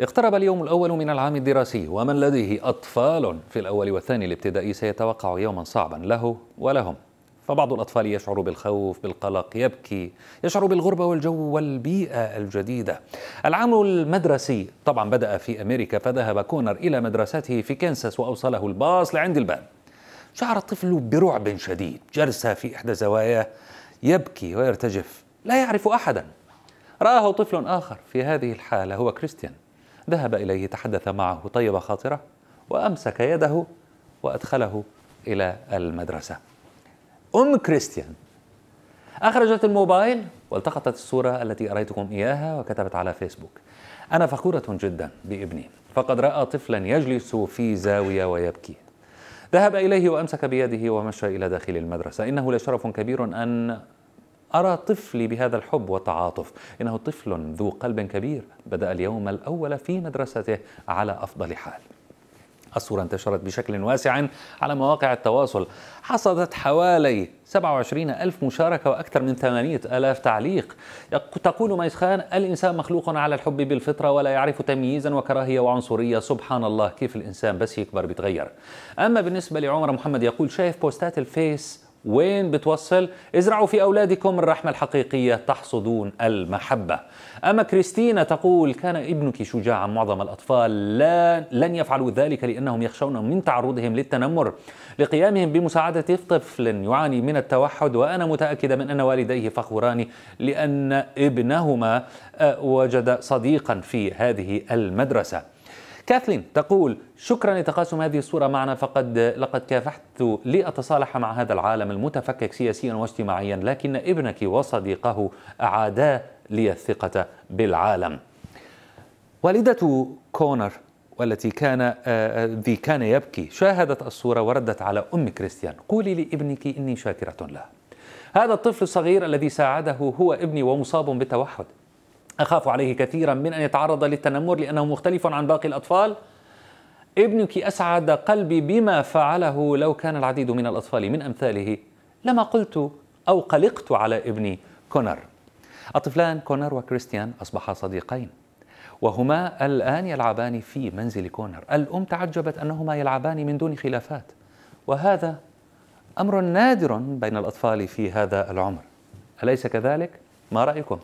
اقترب اليوم الأول من العام الدراسي ومن لديه أطفال في الأول والثاني الابتدائي سيتوقع يوما صعبا له ولهم فبعض الأطفال يشعر بالخوف بالقلق يبكي يشعر بالغربة والجو والبيئة الجديدة العام المدرسي طبعا بدأ في أمريكا فذهب كونر إلى مدرسته في كنساس وأوصله الباص لعند الباب شعر الطفل برعب شديد جلس في إحدى زواياه يبكي ويرتجف لا يعرف أحدا رآه طفل آخر في هذه الحالة هو كريستيان ذهب إليه تحدث معه طيب خاطرة وأمسك يده وأدخله إلى المدرسة أم كريستيان أخرجت الموبايل والتقطت الصورة التي أريتكم إياها وكتبت على فيسبوك أنا فخورة جدا بابني فقد رأى طفلا يجلس في زاوية ويبكي ذهب إليه وأمسك بيده ومشى إلى داخل المدرسة إنه لشرف كبير أن أرى طفلي بهذا الحب والتعاطف إنه طفل ذو قلب كبير بدأ اليوم الأول في مدرسته على أفضل حال الصورة انتشرت بشكل واسع على مواقع التواصل حصدت حوالي 27 ألف مشاركة وأكثر من 8 ألاف تعليق تقول ميس خان الإنسان مخلوق على الحب بالفطرة ولا يعرف تمييزا وكراهية وعنصرية سبحان الله كيف الإنسان بس يكبر بيتغير أما بالنسبة لعمر محمد يقول شايف بوستات الفيس وين بتوصل؟ ازرعوا في أولادكم الرحمة الحقيقية تحصدون المحبة أما كريستينا تقول كان ابنك شجاعا معظم الأطفال لا لن يفعلوا ذلك لأنهم يخشون من تعرضهم للتنمر لقيامهم بمساعدة طفل يعاني من التوحد وأنا متأكدة من أن والديه فخوران لأن ابنهما آه، وجد صديقا في هذه المدرسة كاثلين تقول شكرا لتقاسم هذه الصورة معنا فقد لقد كافحت لأتصالح مع هذا العالم المتفكك سياسيا واجتماعيا لكن ابنك وصديقه أعادا لي الثقة بالعالم والدة كونر والتي كان آه، آه، ذي كان يبكي شاهدت الصورة وردت على أم كريستيان قولي لابنك إني شاكرة له هذا الطفل الصغير الذي ساعده هو ابني ومصاب بالتوحد أخاف عليه كثيرا من أن يتعرض للتنمر لأنه مختلف عن باقي الأطفال ابنك أسعد قلبي بما فعله لو كان العديد من الأطفال من أمثاله لما قلت أو قلقت على ابني كونر الطفلان كونر وكريستيان أصبحا صديقين وهما الآن يلعبان في منزل كونر الأم تعجبت أنهما يلعبان من دون خلافات وهذا أمر نادر بين الأطفال في هذا العمر أليس كذلك؟ ما رأيكم؟